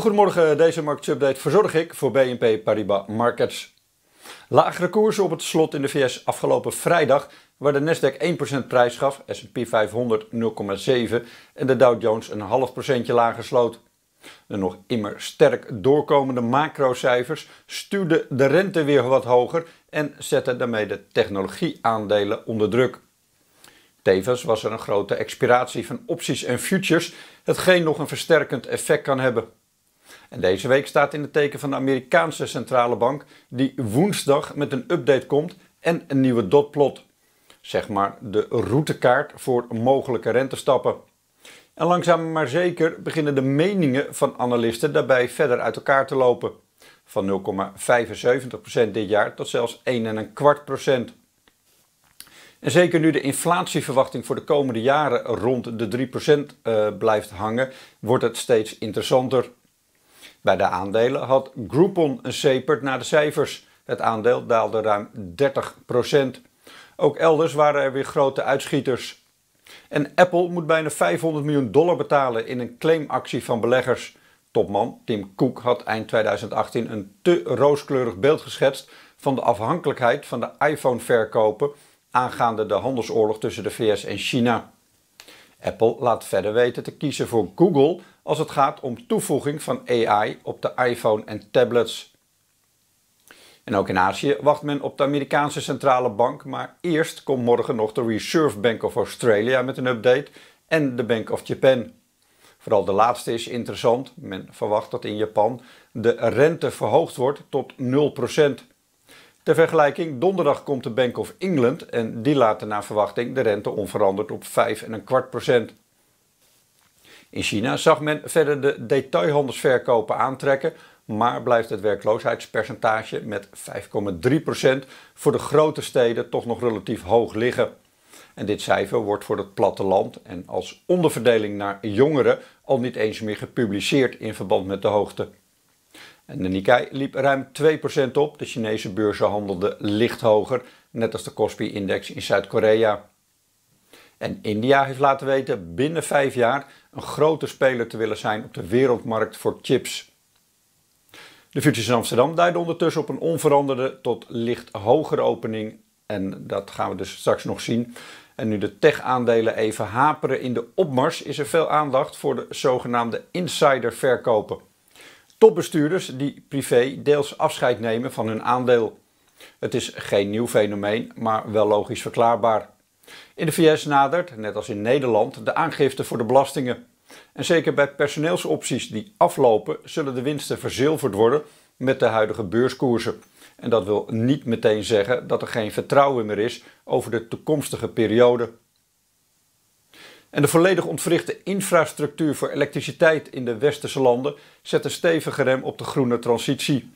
goedemorgen, deze marktsupdate verzorg ik voor BNP Paribas Markets. Lagere koersen op het slot in de VS afgelopen vrijdag, waar de Nasdaq 1% prijs gaf, S&P 500 0,7 en de Dow Jones een half procentje lager sloot. De nog immer sterk doorkomende macrocijfers stuwden de rente weer wat hoger en zetten daarmee de technologieaandelen onder druk. Tevens was er een grote expiratie van opties en futures, hetgeen nog een versterkend effect kan hebben. En deze week staat in het teken van de Amerikaanse centrale bank, die woensdag met een update komt en een nieuwe dotplot. Zeg maar de routekaart voor mogelijke rentestappen. En langzaam maar zeker beginnen de meningen van analisten daarbij verder uit elkaar te lopen. Van 0,75% dit jaar tot zelfs 1,25%. En zeker nu de inflatieverwachting voor de komende jaren rond de 3% eh, blijft hangen, wordt het steeds interessanter. Bij de aandelen had Groupon een sepert naar de cijfers. Het aandeel daalde ruim 30%. Ook elders waren er weer grote uitschieters. En Apple moet bijna 500 miljoen dollar betalen in een claimactie van beleggers. Topman Tim Cook had eind 2018 een te rooskleurig beeld geschetst van de afhankelijkheid van de iPhone-verkopen aangaande de handelsoorlog tussen de VS en China. Apple laat verder weten te kiezen voor Google als het gaat om toevoeging van AI op de iPhone en tablets. En ook in Azië wacht men op de Amerikaanse centrale bank, maar eerst komt morgen nog de Reserve Bank of Australia met een update en de Bank of Japan. Vooral de laatste is interessant. Men verwacht dat in Japan de rente verhoogd wordt tot 0%. Ter vergelijking, donderdag komt de Bank of England en die laten naar verwachting de rente onveranderd op procent. In China zag men verder de detailhandelsverkopen aantrekken, maar blijft het werkloosheidspercentage met 5,3% voor de grote steden toch nog relatief hoog liggen. En dit cijfer wordt voor het platteland en als onderverdeling naar jongeren al niet eens meer gepubliceerd in verband met de hoogte. En de Nikkei liep ruim 2% op. De Chinese beurzen handelden licht hoger, net als de Kospi-index in Zuid-Korea. En India heeft laten weten binnen vijf jaar een grote speler te willen zijn op de wereldmarkt voor chips. De futures in Amsterdam duiden ondertussen op een onveranderde tot licht hogere opening. En dat gaan we dus straks nog zien. En nu de tech-aandelen even haperen in de opmars, is er veel aandacht voor de zogenaamde insider verkopen topbestuurders die privé deels afscheid nemen van hun aandeel. Het is geen nieuw fenomeen, maar wel logisch verklaarbaar. In de VS nadert, net als in Nederland, de aangifte voor de belastingen. En zeker bij personeelsopties die aflopen, zullen de winsten verzilverd worden met de huidige beurskoersen. En dat wil niet meteen zeggen dat er geen vertrouwen meer is over de toekomstige periode. En de volledig ontwrichte infrastructuur voor elektriciteit in de westerse landen zet een stevige rem op de groene transitie.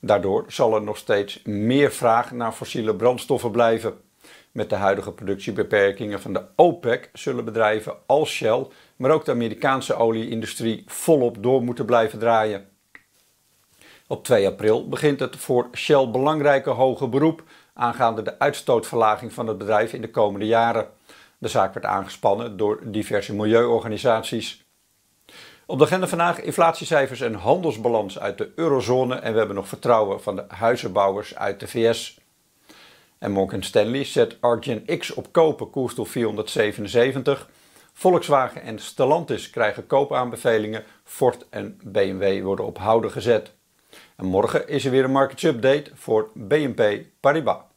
Daardoor zal er nog steeds meer vraag naar fossiele brandstoffen blijven. Met de huidige productiebeperkingen van de OPEC zullen bedrijven als Shell, maar ook de Amerikaanse olieindustrie volop door moeten blijven draaien. Op 2 april begint het voor Shell belangrijke hoge beroep aangaande de uitstootverlaging van het bedrijf in de komende jaren. De zaak werd aangespannen door diverse milieuorganisaties. Op de agenda vandaag inflatiecijfers en handelsbalans uit de eurozone en we hebben nog vertrouwen van de huizenbouwers uit de VS. En Morgan Stanley zet Argent X op kopen, koers 477. Volkswagen en Stellantis krijgen koopaanbevelingen. Ford en BMW worden op houden gezet. En morgen is er weer een markets update voor BNP Paribas.